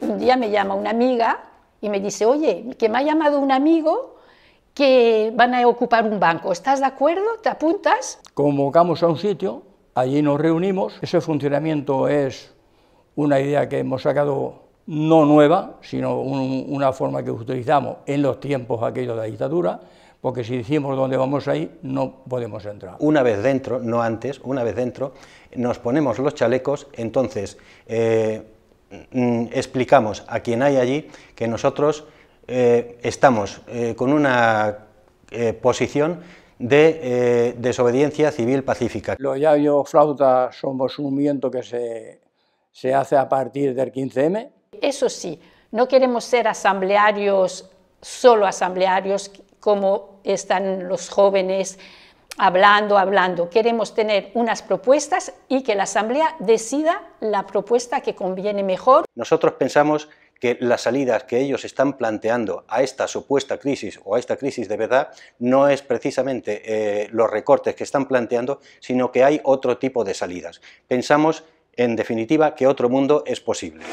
Un día me llama una amiga y me dice, oye, que me ha llamado un amigo que van a ocupar un banco. ¿Estás de acuerdo? ¿Te apuntas? Convocamos a un sitio, allí nos reunimos. Ese funcionamiento es una idea que hemos sacado no nueva, sino una forma que utilizamos en los tiempos aquellos de la dictadura, porque si decimos dónde vamos a ir, no podemos entrar. Una vez dentro, no antes, una vez dentro, nos ponemos los chalecos, entonces... Eh, Mm, explicamos a quien hay allí que nosotros eh, estamos eh, con una eh, posición de desobediencia civil pacífica. Los Yayo somos un movimiento que se, se hace a partir del 15M. Eso sí, no queremos ser asamblearios, solo asamblearios, como están los jóvenes hablando, hablando. Queremos tener unas propuestas y que la Asamblea decida la propuesta que conviene mejor. Nosotros pensamos que las salidas que ellos están planteando a esta supuesta crisis o a esta crisis de verdad no es precisamente eh, los recortes que están planteando, sino que hay otro tipo de salidas. Pensamos, en definitiva, que otro mundo es posible.